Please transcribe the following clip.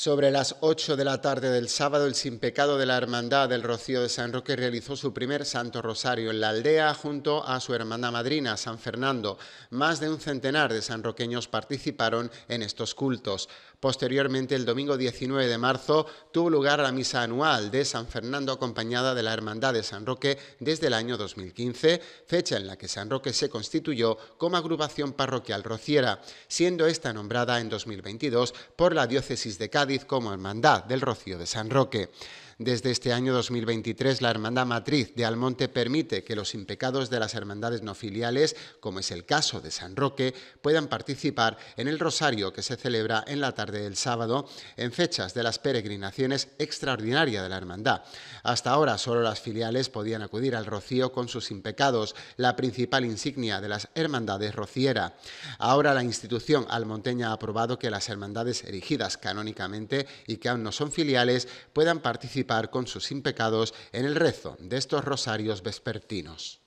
Sobre las 8 de la tarde del sábado, el sin pecado de la Hermandad del Rocío de San Roque realizó su primer Santo Rosario en la aldea junto a su hermana madrina, San Fernando. Más de un centenar de sanroqueños participaron en estos cultos. Posteriormente, el domingo 19 de marzo, tuvo lugar la misa anual de San Fernando acompañada de la Hermandad de San Roque desde el año 2015, fecha en la que San Roque se constituyó como agrupación parroquial rociera, siendo esta nombrada en 2022 por la diócesis de Cádiz como Hermandad del Rocío de San Roque. Desde este año 2023, la Hermandad Matriz de Almonte permite que los impecados de las hermandades no filiales, como es el caso de San Roque, puedan participar en el rosario que se celebra en la tarde del sábado en fechas de las peregrinaciones extraordinarias de la hermandad. Hasta ahora solo las filiales podían acudir al rocío con sus impecados, la principal insignia de las hermandades rociera. Ahora la institución almonteña ha aprobado que las hermandades erigidas canónicamente y que aún no son filiales puedan participar con sus impecados en el rezo de estos rosarios vespertinos.